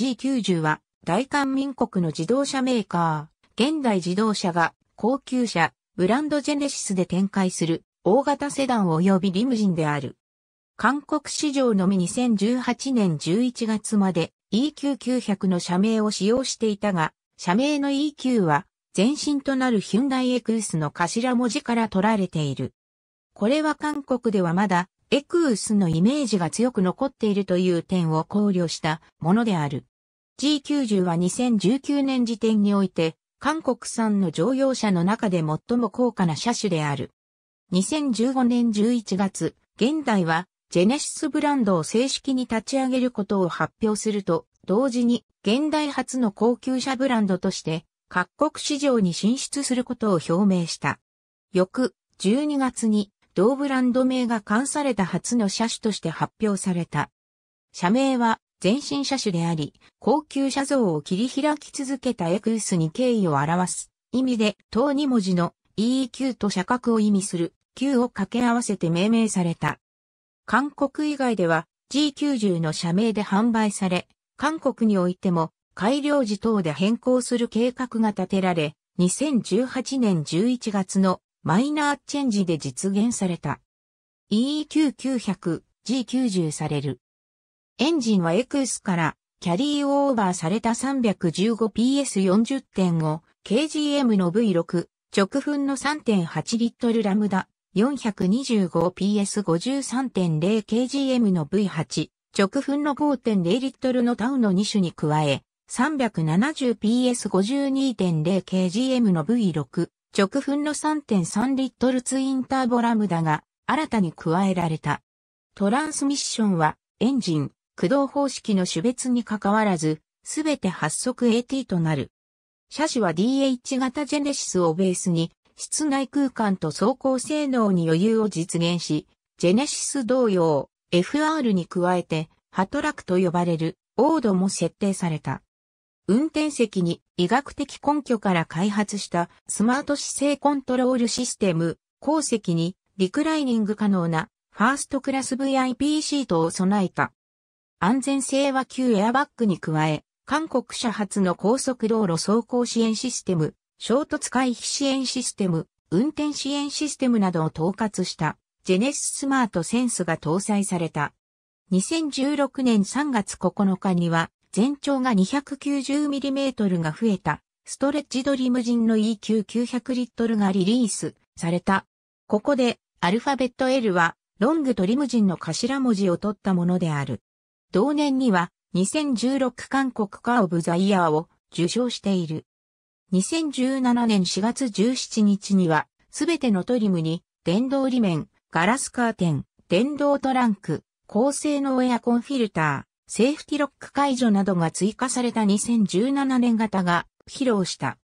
G90 は大韓民国の自動車メーカー、現代自動車が高級車、ブランドジェネシスで展開する大型セダン及びリムジンである。韓国市場のみ2018年11月まで EQ900 の社名を使用していたが、社名の EQ は前身となるヒュンダイエクースの頭文字から取られている。これは韓国ではまだエクースのイメージが強く残っているという点を考慮したものである。G90 は2019年時点において、韓国産の乗用車の中で最も高価な車種である。2015年11月、現代は、ジェネシスブランドを正式に立ち上げることを発表すると、同時に、現代初の高級車ブランドとして、各国市場に進出することを表明した。翌、12月に、同ブランド名が冠された初の車種として発表された。社名は、前進車種であり、高級車像を切り開き続けたエクースに敬意を表す意味で、等2文字の EEQ と社格を意味する Q を掛け合わせて命名された。韓国以外では G90 の社名で販売され、韓国においても改良時等で変更する計画が立てられ、2018年11月のマイナーチェンジで実現された。EEQ900G90 される。エンジンはエクスからキャリーオーバーされた 315PS40.5 KGM の V6 直噴の3.8リットルラムダ 425PS53.0kgm の V8 直噴の5.0リットルのタウの2種に加え 370PS52.0kgm の V6 直噴の3.3リットルツインターボラムダが新たに加えられた。トランスミッションはエンジン、駆動方式の種別に関わらず、すべて発足 AT となる。車種は DH 型ジェネシスをベースに、室内空間と走行性能に余裕を実現し、ジェネシス同様、FR に加えて、ハトラクと呼ばれる、オードも設定された。運転席に医学的根拠から開発したスマート姿勢コントロールシステム、後席にリクライニング可能なファーストクラス VIP シートを備えた。安全性は旧エアバッグに加え、韓国車発の高速道路走行支援システム、衝突回避支援システム、運転支援システムなどを統括したジェネススマートセンスが搭載された。2016年3月9日には全長が 290mm が増えたストレッチドリムジンの EQ900 リットルがリリースされた。ここでアルファベット L はロングドリムジンの頭文字を取ったものである。同年には2016韓国カー・オブ・ザ・イヤーを受賞している。2017年4月17日には、すべてのトリムに、電動裏面、ガラスカーテン、電動トランク、高性能エアコンフィルター、セーフティロック解除などが追加された2017年型が披露した。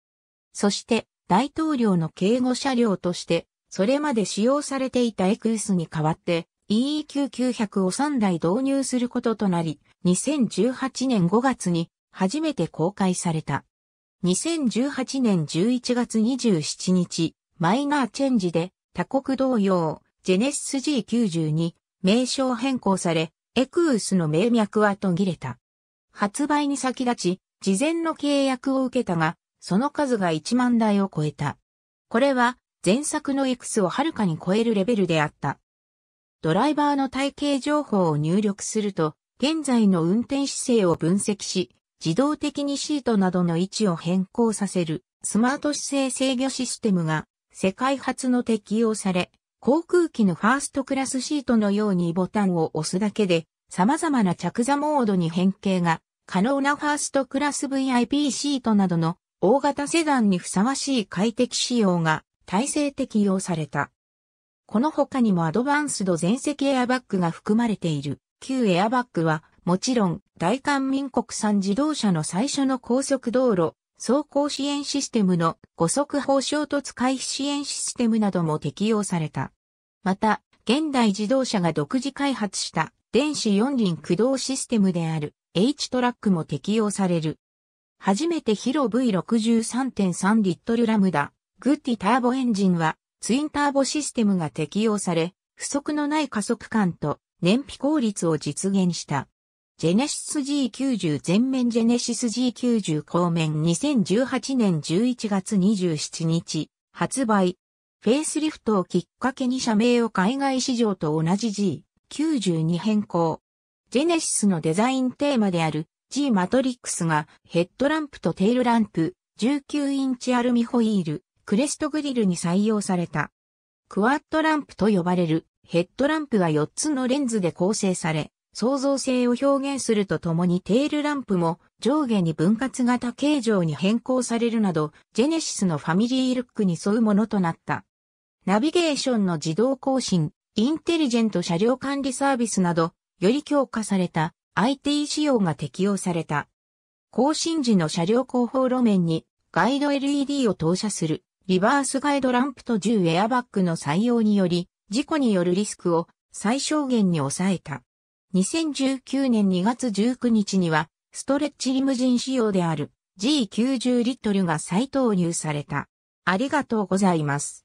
そして、大統領の警護車両として、それまで使用されていたエクスに代わって、EEQ900 を3台導入することとなり、2018年5月に初めて公開された。2018年11月27日、マイナーチェンジで他国同様、ジェネシス G90 に名称変更され、エクウスの名脈は途切れた。発売に先立ち、事前の契約を受けたが、その数が1万台を超えた。これは、前作の X をはるかに超えるレベルであった。ドライバーの体型情報を入力すると、現在の運転姿勢を分析し、自動的にシートなどの位置を変更させるスマート姿勢制御システムが世界初の適用され、航空機のファーストクラスシートのようにボタンを押すだけで様々な着座モードに変形が可能なファーストクラス VIP シートなどの大型セダンにふさわしい快適仕様が体制適用された。この他にもアドバンスド全席エアバッグが含まれている。旧エアバッグは、もちろん、大韓民国産自動車の最初の高速道路、走行支援システムの五速方衝突回避支援システムなども適用された。また、現代自動車が独自開発した電子四輪駆動システムである H トラックも適用される。初めてヒロ V63.3 リットルラムダ、グッディターボエンジンはツインターボシステムが適用され、不足のない加速感と燃費効率を実現した。ジェネシス G90 全面ジェネシス G90 後面2018年11月27日発売。フェイスリフトをきっかけに社名を海外市場と同じ G90 に変更。ジェネシスのデザインテーマである G マトリックスがヘッドランプとテールランプ19インチアルミホイールクレストグリルに採用された。クワッドランプと呼ばれるヘッドランプは4つのレンズで構成され、創造性を表現するとともにテールランプも上下に分割型形状に変更されるなど、ジェネシスのファミリールックに沿うものとなった。ナビゲーションの自動更新、インテリジェント車両管理サービスなど、より強化された IT 仕様が適用された。更新時の車両後方路面にガイド LED を投射するリバースガイドランプと銃エアバッグの採用により、事故によるリスクを最小限に抑えた。2019年2月19日には、ストレッチリムジン仕様である G90 リットルが再投入された。ありがとうございます。